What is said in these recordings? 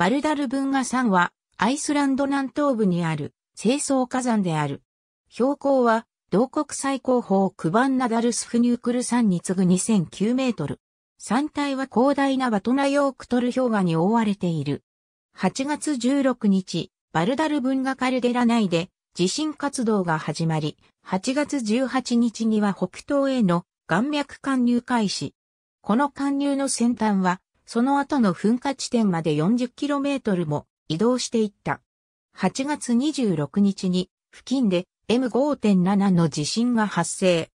バルダルブンガ山は、アイスランド南東部にある、清掃火山である。標高は、同国最高峰クバンナダルスフニュークル山に次ぐ2009メートル。山体は広大なバトナヨークトル氷河に覆われている。8月16日、バルダルブンガカルデラ内で地震活動が始まり、8月18日には北東への岩脈貫入開始。この貫入の先端はその後の噴火地点まで 40km も移動していった。8月26日に付近で M5.7 の地震が発生。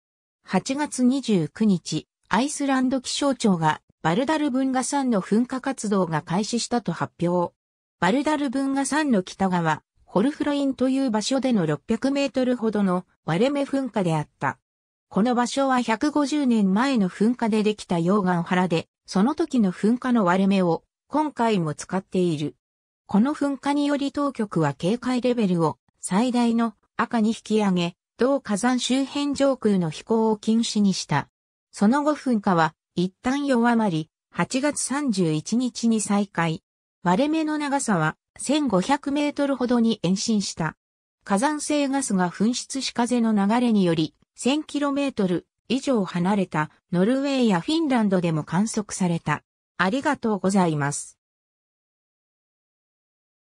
8月29日、アイスランド気象庁がバルダルブンガ山の噴火活動が開始したと発表。バルダルブンガ山の北側、ホルフロインという場所での600メートルほどの割れ目噴火であった。この場所は150年前の噴火でできた溶岩原で、その時の噴火の割れ目を今回も使っている。この噴火により当局は警戒レベルを最大の赤に引き上げ、同火山周辺上空の飛行を禁止にした。その後噴火は一旦弱まり、8月31日に再開。割れ目の長さは1500メートルほどに延伸した。火山性ガスが噴出し風の流れにより1 0 0 0トル以上離れたノルウェーやフィンランドでも観測された。ありがとうございます。